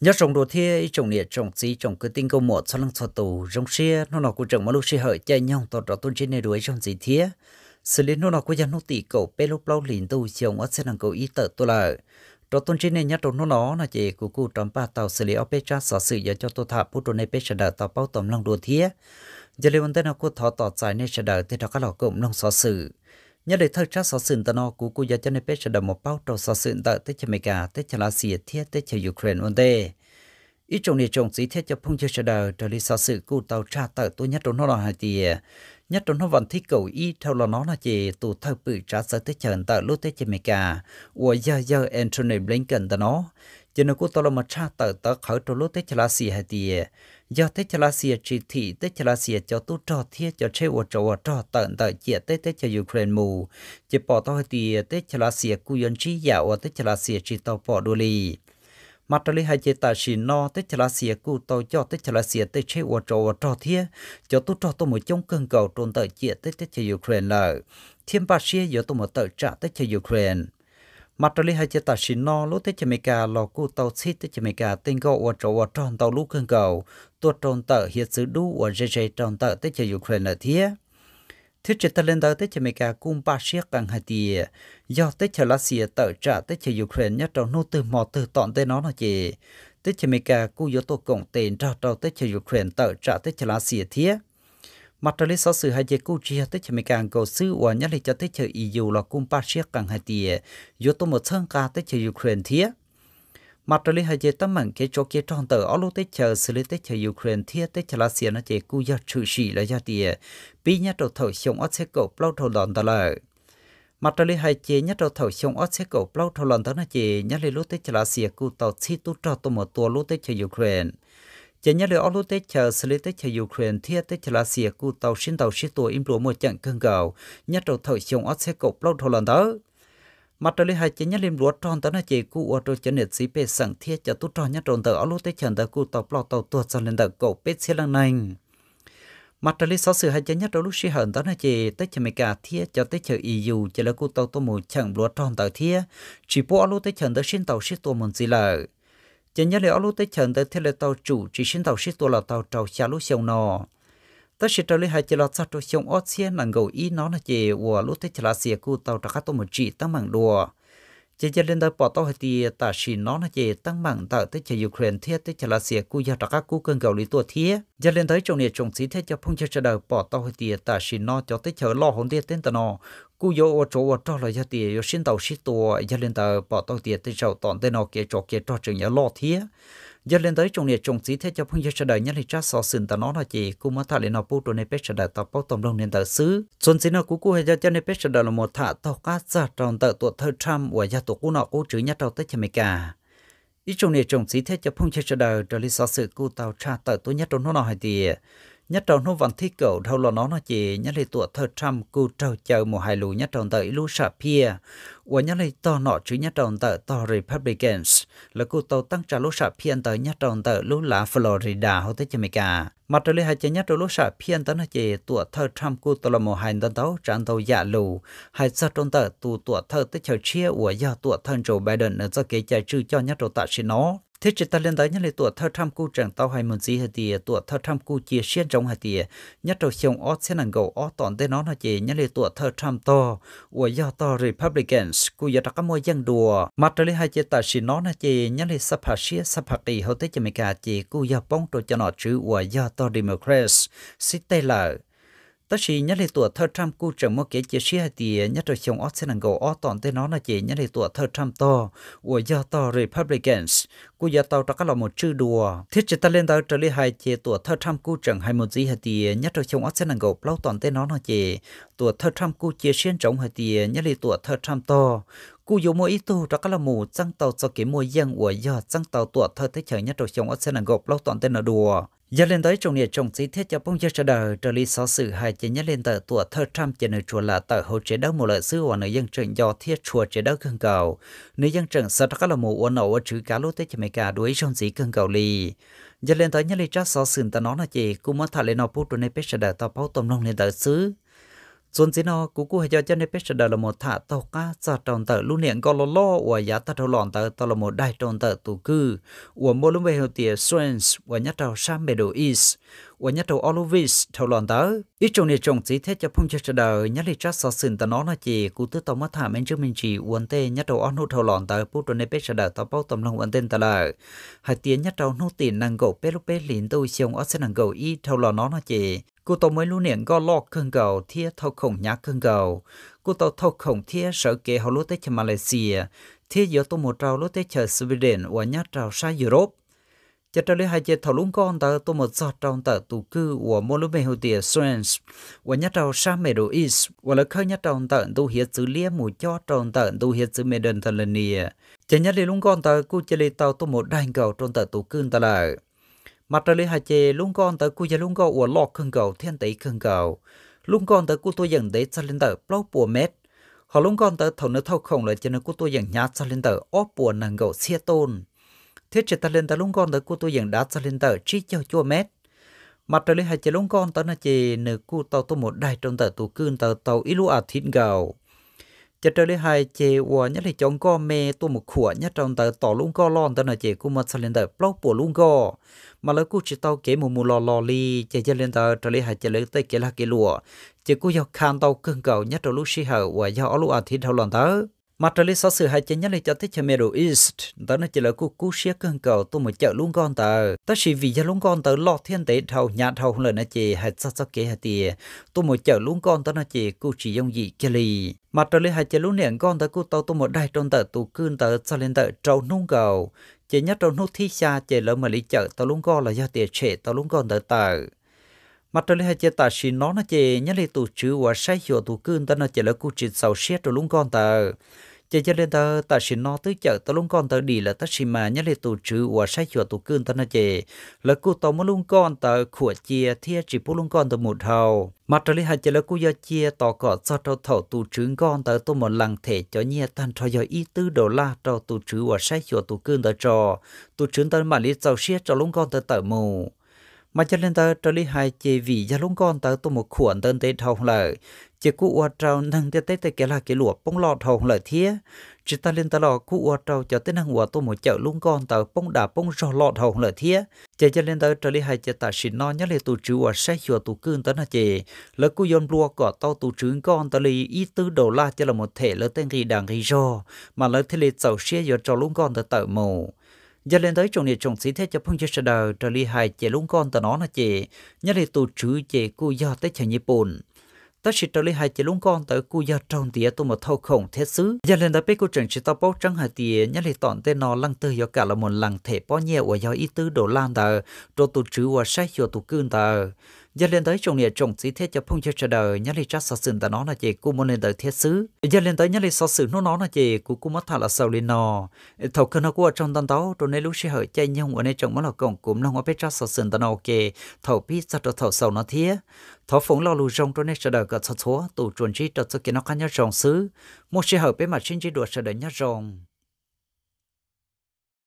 nhớ trồng đồ thiê, trồng nịa trồng gì trồng cứ tinh câu một sau lưng sau tù rong xe nó nó của trồng mà lúc xe hợi chạy nhau tọt đó tôn trên này đuổi trồng gì thiê, xử lý nó nó của dân nó tỷ cầu bê lúc lâu liền tu chiều ở xe năng cầu ý tờ tôi là đó tôn trên này nhớ trồng nó nó là chỉ của cụ trồng ba tàu xử lý ở bê cha sở sự giờ cho tôi thả bút đồ này bê sẽ đợi tàu bao tầm lăng đồ thiê, giờ liên quan tới nó của thọ tọt dài này sẽ đợi thì đó các lò cụm lăng sở sự nhớ để thơ cha sở sự tờ nó của cô giáo cho nên biết sẽ đồng một bao trầu sở sự tại tới cho mỹ cả tới cho lá xìa thiết tới cho ukraine ổn tê ít trong này trong sĩ thiết cho phong chưa sẽ đời trở lại sở sự cụ tàu tra tờ tôi nhất trong nó là hai tìa nhất trong nó vẫn thi cầu y theo là nó là gì tụ thơ bự trả sở tới chờ tại lúc tới cho mỹ cả ủa giờ giờ Anthony Blinken tờ nó cho nên cô tàu là một cha tờ tờ khởi trong lúc tới cho lá xìa hai tìa do thế cho là xìa chỉ thị thế cho là xìa cho tu trò thiết cho chế ủa trò trò tận tận chia thế thế cho Ukraine mù chỉ bỏ tôi thì thế cho là xìa cú yên trí giả ủa thế cho là xìa chỉ tàu bỏ đô lì mặt trời hai chế tài xì no thế cho là xìa cú tàu cho thế cho là xìa thế chế ủa trò trò thiết cho tu trò tôi một chống cơn cầu trôn tận chia thế thế cho Ukraine lợi thiên ba xìa giờ tôi một tờ trả thế cho Ukraine mặt trời hay chỉ ta xin no lúc thế chỉ mấy cả lò cu tàu xít thế chỉ mấy cả tinh cầu ở chỗ ở tròn tàu lúc cơn cầu tuột tròn tờ hiện sự đu ở dây dây tròn tờ thế chỉ Ukraine là thế thế chỉ ta lên tờ thế chỉ mấy cả cung ba siết càng hai tì do thế chỉ là xìa tờ trả thế chỉ Ukraine nhất trong nô từ mò từ tọn tên nó là gì thế chỉ mấy cả cu yếu tố cộng tiền ra tàu thế chỉ Ukraine tờ trả thế chỉ là xìa thế mặt trời sau sự hai chế cú chia tới chấm càng cầu sư và nhất là cho tới chờ EU là cung ba chiếc càng hai tiề yếu tố một thân ca tới chờ Ukraine thiết mặt trời hai chế tâm mạnh cái chỗ kia trong tờ ở lúc tới chờ xử lý tới chờ Ukraine thiết tới chờ là xia nó chế cú giờ trừ sĩ là gia tiề bị nhất đầu thầu sống ở xe cầu lâu thầu đòn tờ lời mặt trời hai chế nhất đầu thầu sống ở xe cầu lâu thầu đòn tờ nó chế nhất là lúc tới chờ là xia cú tàu chi tu trò tụ một tua lúc tới chờ Ukraine chỉ nhớ được lúc tết chờ xử lý tết chờ Ukraine thiết tết chờ là xìa cụ tàu xin tàu xin tuổi im lúa một trận cơn gạo nhất đầu thời chống ót xe cột lâu thầu lần đó mặt trời hai chỉ nhớ lim lúa tròn tới nơi chỉ cụ ở đầu chân nhiệt sĩ bê sẵn thiết cho tút tròn nhất tròn tờ lúc tết chờ tờ cụ tàu lọ tàu tuột dần lên tờ cột bê xe lăng nành mặt trời sau sự hai chỉ nhất đầu lúc suy hận tới nơi chỉ tết chờ mấy cả thiết cho tết chờ EU chỉ là cụ tàu tôi một trận lúa tròn tờ thiết chỉ bộ lúc tết chờ tờ xin tàu xin tuổi một gì lợi chỉ nhớ liệu lúc tới chần tới thế là tàu chủ chỉ xin tàu sĩ tôi là tàu trầu xa lúc xong nọ ta sẽ tàu lại hai chỉ là sao tôi xong ót xe là ngầu ý nó là chỉ của lúc tới chỉ là xe cu tàu trà cá tôi một chỉ tăng mảng đùa chế chế lên đó bỏ tao thì ta chỉ nó là chế tăng mạng tạo tới chế Ukraine thiết tới chế là xe cú gia đặc cú cơn gạo lý tua thiết chế lên tới trong này trong sĩ thiết cho phong chế chế đời bỏ tao thì ta chỉ nó cho tới chế lo hồn thiết tên tao nó cú yo ở chỗ ở đó là gia tiền yo xin tàu xí tua chế lên tới bỏ tàu thì tới chậu tòn tên nó kia chỗ kia cho trường nhà lo thiết giờ lên tới trong này trồng trí thế cho phong giờ đời nhất là cha sọ sừng ta nó là chỉ cũng mới thả lên nó bút đồ này biết đời ta bao tầm đông nên tờ xứ xuân xin nó cú cú hay cho cho nên biết đời là một thả tàu cá ra tròn tờ tuột thơ trăm và gia tổ cú nọ cú chữ nhất đầu tới cho mày cả ít trong này trồng trí thế cho phong giờ đời rồi lý sọ sự cú tàu cha tờ tối nhất trong nó nào hay thì nhất trong nó vẫn thi cầu đâu là nó nó chỉ nhất là tuổi thơ trăm cu trâu chờ một hai lù nhất trong tờ ilu sạ pia và nhất là to nọ chứ nhất trong tờ to republicans là cu tàu tăng trả lũ sạ pia tờ nhất trong tờ lũ lá florida hậu tới cho mỹ cả mà trở lại hai chân nhất trong lũ sạ pia tờ nó chỉ tuổi thơ trăm cu tàu là một hai tờ tàu tràn tàu dạ lù hai sát trong tờ tụ tuổi thơ tới chờ chia và do tuổi thân joe biden nữa do kế chạy trừ cho nhất trong tại sinh nó thế chỉ ta lên đấy nhất là tuổi thơ tham cu chẳng tao hay muốn gì hay thì tuổi thơ tham cu chia xiên trong hay thì nhất đầu xiong ót xiên hàng gầu ót toàn thế nó là chỉ nhất là tuổi thơ tham to của do to republicans cu giờ ta có mua dân đùa mặt trời hai chỉ ta xin nó là chỉ nhất là sắp hạ xía sắp hạ kỳ hậu thế chỉ mấy cả chỉ cu giờ bóng tôi cho nó chữ của do to democrats xích tây lại ta chỉ nhất là tuổi thơ trăm cu trở một cái chia sẻ thì nhất là chồng ót sẽ năng gầu ót toàn tên nó là chỉ nhất là tuổi thơ trăm to của do to republicans cu do to ta các là một chữ đùa thiết chỉ ta lên tới trở lại hai chỉ tuổi thơ trăm cu chẳng hai một gì thì nhất là chồng ót sẽ năng gầu lâu toàn tên nó là chỉ tuổi thơ trăm cu chia sẻ trống thì nhất là tuổi thơ trăm to cú yếu mỗi ít tu đó các là mù trăng tàu cho kiếm mùa giang của giờ trăng tàu tuổi thơ thế trời nhất đầu chồng ở trên là gộp lâu toàn tên là đùa giờ lên tới trong nhà trong trí thiết cho bông giờ trở đời trở lý sáu sự hai chế nhất lên tờ tuổi thơ trăm chế nơi chùa là tờ hồ chế đất một lợi sư và nơi dân trường do thiết chùa chế đất cương cầu nơi dân trường sợ các là mù uốn nổ ở chữ cá lốt tới cho mấy cả đuối trong trí cương cầu lì giờ lên tới nhất lý chắc sáu sự ta nói là gì? cũng muốn thả lên nó phút đôi nơi biết trở đợi tao bao tôm long lên tờ xứ chốn chỉ nó cú cú hay cho chân nếp sờ là một thả tàu cá sa tròn tờ lưu niệm có lo lo của giá ta trâu lòn tờ tờ là một đại tròn tờ tù cư của mô lúc về hiệu tiề strengths của nhất tàu sam bề đồ is của nhất tàu always tàu lòn tờ ít trong này trồng chỉ thế cho phong chơi đời nhất lịch chắc sáu sinh tờ nó là chỉ cú tứ tàu mất thả men trước mình chỉ uốn tê nhất tàu on hút trâu lòn tờ bút tròn sẽ sờ tàu bao tầm lòng uốn tên tờ là hai tiếng nhất tàu nô tiền năng cầu pê lúc pê lín tôi xiong ở sẽ năng cầu y tàu lòn nó là chỉ Cô tàu mới luôn niệm có lọ cơn gầu thia thâu khổng nhá cơn gầu. Cô tàu thâu khổng thia sở kế hậu lúc tới cho Malaysia. Thia giờ tôi một trào lúc tới cho Sweden và nhá trào xa Europe. Chả trở lại hai chế thảo lũng con tờ tôi một giọt trong tờ tù cư của mô lưu mê hồ tìa Swans và nhá trào xa mê đồ East và lời khơi nhá trong tờ tu hiệt dữ lia mù cho trong tờ tu hiệt dữ mê đơn thần lần nìa. Chả nhá lì lũng con tờ cô chả lì tàu tôi một đàn cầu trong tờ tù cư tờ lại mặt trời hà chê luôn con tới cu giờ luôn con ủa lọt khưng cầu thiên tỷ khưng cầu luôn con tới cu tôi dần để cho lên tờ bao bùa mét họ luôn con tới thầu nước thâu không lại cho nên cu tôi dần nhà cho lên tờ óp bùa nàng gậu xe tôn thế chỉ ta lên tờ luôn con tới cu tôi dần đá cho lên tờ chỉ cho chua mét mặt trời hà chê luôn con tới nơi chê nơi cu tàu tôi một đài trong tờ tù cương tờ tàu ít lúa à thịt gạo จะเจอเลยหายเจวัวเนี่ยเลยจงก็เมตัวหมกขวเนี่ยจงแต่ต่อลุงก็ลอนแต่หน่อยเจกูมาเสลนแต่เปล่าปวดลุงก็มาแล้วกูจะเต้าเก๋หมูมูลอลอลีเจเจเลนแต่เจอเลยหายเจเลยเตะเกลักเกลัวเจกูอยากคานเต้ากึ่งเก่าเนี่ยจงลุชิหาวัวยาอลุอาทิตย์เท่าหลอนเต้า mà trở lại sau sự hai chân nhất là cho tới chợ Middle East ta nó chỉ là cô cú xia cơn cầu tôi mới chợ luôn con tờ ta chỉ vì cho luôn con tờ lo thiên tế thầu nhà thầu lời nói chị hai sao sao kế hai tìa tôi mới chợ luôn con tớ nói chị cô chỉ dùng gì kia lì mà trở lại hai chân luôn liền con tớ cô tàu tôi một đại trong tờ tù cơn tờ sao lên tờ trâu nung cầu chỉ nhất trong nút thi xa chỉ là mà lý chợ tàu luôn con là do tiền trẻ tàu luôn con tờ tờ mặt trời hay chế ta xì nó nó chế nhớ lấy tổ chữ và sai hiểu tổ cưng ta nó chế là cụ chỉ sầu xét rồi luôn con ta chế chế lên ta ta xì nó tới chợ ta luôn con ta đi là ta xì mà nhớ lấy tổ chữ và sai hiểu tổ cưng ta nó chế là cụ tao muốn luôn con ta của chia thia chỉ bố luôn con ta một hầu mặt trời hay chế là cụ giờ chia tỏ cỏ cho tao thầu tổ chữ con ta tôi một lần thể cho nhẹ tan cho do ý tư đồ la cho tổ chữ và sai hiểu tổ cưng ta cho tổ chữ ta mà lý sầu xét cho luôn con ta tở mù mà cho nên ta trở lý hai chế vị gia lũng con ta tu một khuẩn tên tế thầu lợ chế cụ ua trâu nâng tế tế tế kia là cái lụa bông lọ thầu lợ thía chỉ ta lên ta lọ cú ua trâu cho tế năng ua tu một chợ lũng con ta bông đà bông rò lọ thầu lợ thía chế cho nên ta trở lý hai chế ta xin no nhớ lệ tu chữ ua sẽ chùa tu cương tên là chế lỡ cụ yon lua cỏ tàu tu chữ con ta lý ý tư đầu la cho là một thể lỡ tên ghi đàng ghi rò mà lỡ thế lệ chậu xe giờ cho lũng con ta tự mù giờ lên tới trong địa trọng sĩ thế cho phong chức đời trở li hài chế lúng con tờ nó là chế nhớ là tù chữ chế cu do tới chả nhị bồn ta chỉ trở li hài chế lúng con tới cu do trong tía tôi một thâu khổng thế xứ giờ lên tới bê cu trưởng chỉ tao bốc trắng hài tía nhớ là tọn tên nó lăng tư do cả là một lăng thể bó nhẹ và do ý tứ đồ lan tờ rồi tù chữ và sách do tù cương tờ giờ lên tới trong nhà trồng sĩ thiết cho phong cho chờ đời nhớ lý chắc sở sự ta nó là chị cô muốn lên tới thiết xứ giờ lên tới nhớ lý sở sự nó nó là chị cô cô mất thà là sao lên nò thầu cơ nó qua trong tân táo rồi nên lúc sẽ hở chơi nhung ở nơi trồng mới là cổng cũng nó ngó biết chắc sở sự ta nó ok thầu biết sao cho thầu sầu nó thiết thọ phụng lo lù rong rồi nên chờ đời cả số số tụ chuẩn chi cho cho kia nó khá nhớ rồng xứ một sẽ hở bên mặt trên chi đùa chờ đời nhớ rồng